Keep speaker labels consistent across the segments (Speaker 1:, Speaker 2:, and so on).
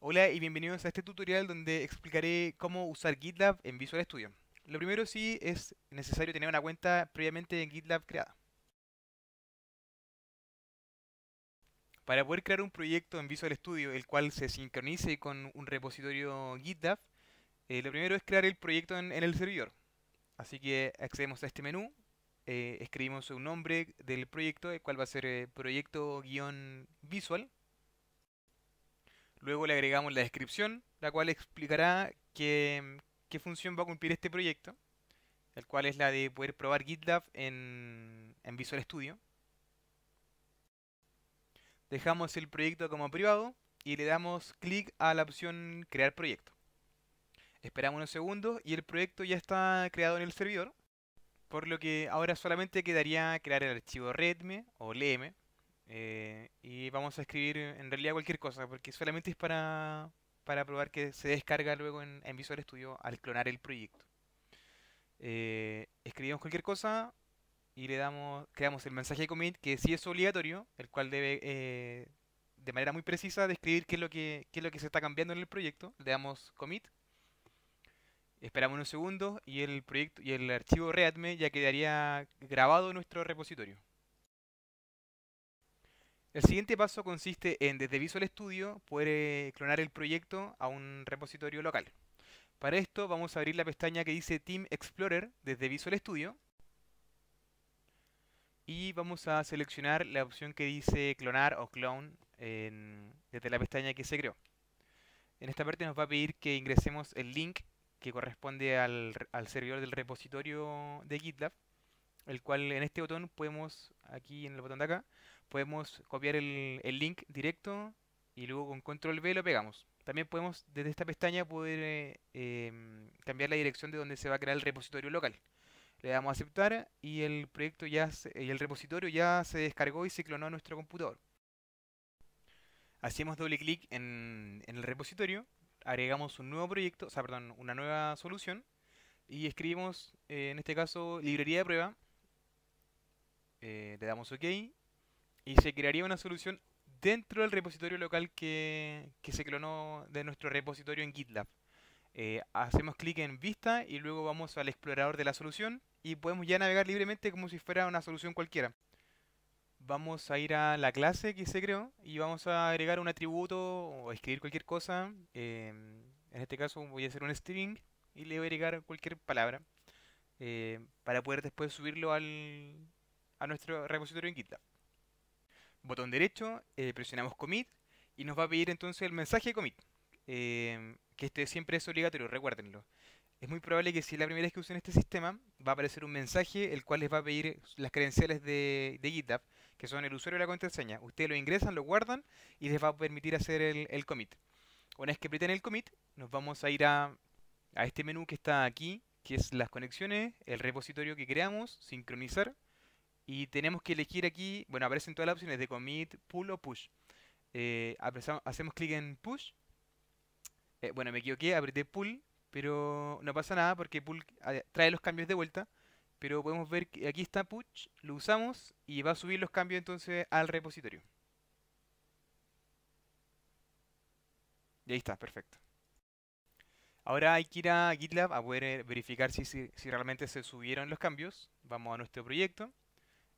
Speaker 1: Hola y bienvenidos a este tutorial donde explicaré cómo usar GitLab en Visual Studio. Lo primero sí es necesario tener una cuenta previamente en GitLab creada. Para poder crear un proyecto en Visual Studio el cual se sincronice con un repositorio GitLab, eh, lo primero es crear el proyecto en, el servidor. Así que accedemos a este menú, eh, escribimos un nombre del proyecto, el cual va a ser eh, proyecto-visual Luego le agregamos la descripción, la cual explicará qué, función va a cumplir este proyecto, el cual es la de poder probar GitLab en, Visual Studio. Dejamos el proyecto como privado y le damos clic a la opción Crear proyecto. Esperamos unos segundos y el proyecto ya está creado en el servidor, por lo que ahora solamente quedaría crear el archivo readme o lm eh, y vamos a escribir en realidad cualquier cosa, porque solamente es para, probar que se descarga luego en, Visual Studio al clonar el proyecto. Eh, escribimos cualquier cosa y le damos, creamos el mensaje de commit, que sí es obligatorio, el cual debe eh, de manera muy precisa describir qué es, lo que, es lo que se está cambiando en el proyecto. Le damos commit. Esperamos unos segundos y el proyecto y el archivo readme ya quedaría grabado en nuestro repositorio. El siguiente paso consiste en desde Visual Studio poder eh, clonar el proyecto a un repositorio local. Para esto vamos a abrir la pestaña que dice Team Explorer desde Visual Studio y vamos a seleccionar la opción que dice clonar o clone desde la pestaña que se creó. En esta parte nos va a pedir que ingresemos el link que corresponde al servidor del repositorio de GitLab el cual en este botón podemos, aquí en el botón de acá, podemos copiar el, link directo y luego con control V lo pegamos. También podemos desde esta pestaña poder eh, em, cambiar la dirección de donde se va a crear el repositorio local. Le damos a aceptar y el proyecto ya y el repositorio ya se descargó y se clonó a nuestro computador. Hacemos doble clic en, el repositorio, agregamos un nuevo proyecto, o sea, perdón, una nueva solución y escribimos, eh, en este caso, librería de prueba eh, le damos OK y se crearía una solución dentro del repositorio local que, se clonó de nuestro repositorio en GitLab. Eh, hacemos clic en vista y luego vamos al explorador de la solución y podemos ya navegar libremente como si fuera una solución cualquiera. Vamos a ir a la clase que se creó y vamos a agregar un atributo o escribir cualquier cosa. Eh, en este caso voy a hacer un string y le voy a agregar cualquier palabra para poder después subirlo al, a nuestro repositorio en Github. Botón derecho, eh, presionamos commit y nos va a pedir entonces el mensaje de commit, em, que este siempre es obligatorio, recuérdenlo. Es muy probable que si es la primera vez que usen este sistema, va a aparecer un mensaje el cual les va a pedir las credenciales de, Github, que son el usuario y la contraseña. Ustedes lo ingresan, lo guardan y les va a permitir hacer el, commit. Una vez que aprieten el commit, nos vamos a ir a este menú que está aquí, que es las conexiones, el repositorio que creamos, sincronizar, y tenemos que elegir aquí, bueno, aparecen todas las opciones de commit, pull o push. Eh, hacemos clic en push. Eh, bueno, me equivoqué, apreté pull, pero no pasa nada porque pull ah, trae los cambios de vuelta. Pero podemos ver que aquí está push, lo usamos y va a subir los cambios entonces al repositorio. Y ahí está, perfecto. Ahora hay que ir a GitLab a poder eh, verificar si realmente se subieron los cambios. Vamos a nuestro proyecto.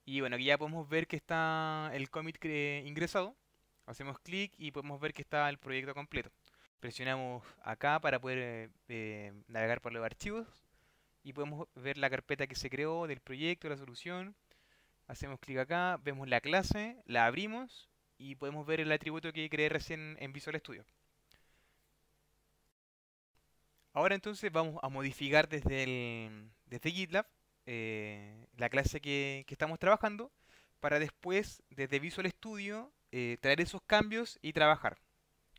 Speaker 1: Y bueno, aquí ya podemos ver que está el commit ingresado. Hacemos clic y podemos ver que está el proyecto completo. Presionamos acá para poder eh, eh, navegar por los archivos. Y podemos ver la carpeta que se creó del proyecto, la solución. Hacemos clic acá, vemos la clase, la abrimos y podemos ver el atributo que creé recién en Visual Studio. Ahora entonces vamos a modificar desde, desde GitLab eh, la clase que, estamos trabajando para después, desde Visual Studio, eh, traer esos cambios y trabajar.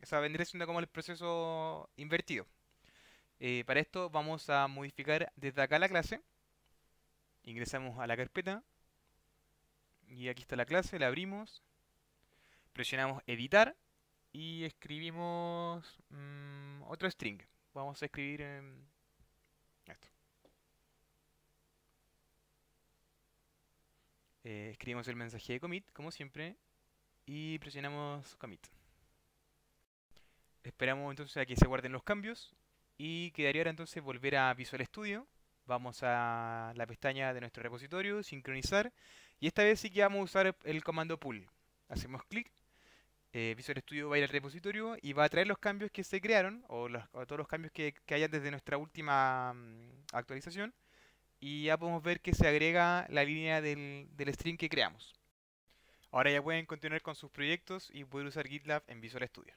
Speaker 1: Esa vendría siendo como el proceso invertido. Eh, para esto vamos a modificar desde acá la clase. Ingresamos a la carpeta. Y aquí está la clase, la abrimos. Presionamos editar. Y escribimos mm, otro string. Vamos a escribir... escribimos el mensaje de commit, como siempre, y presionamos commit. Esperamos entonces a que se guarden los cambios y quedaría ahora entonces volver a Visual Studio. Vamos a la pestaña de nuestro repositorio, sincronizar, y esta vez sí que vamos a usar el comando pull. Hacemos clic, eh, Visual Studio va a ir al repositorio y va a traer los cambios que se crearon, o, todos los cambios que, que hayan desde nuestra última mm, actualización, y ya podemos ver que se agrega la línea del, del string que creamos. Ahora ya pueden continuar con sus proyectos y poder usar GitLab en Visual Studio.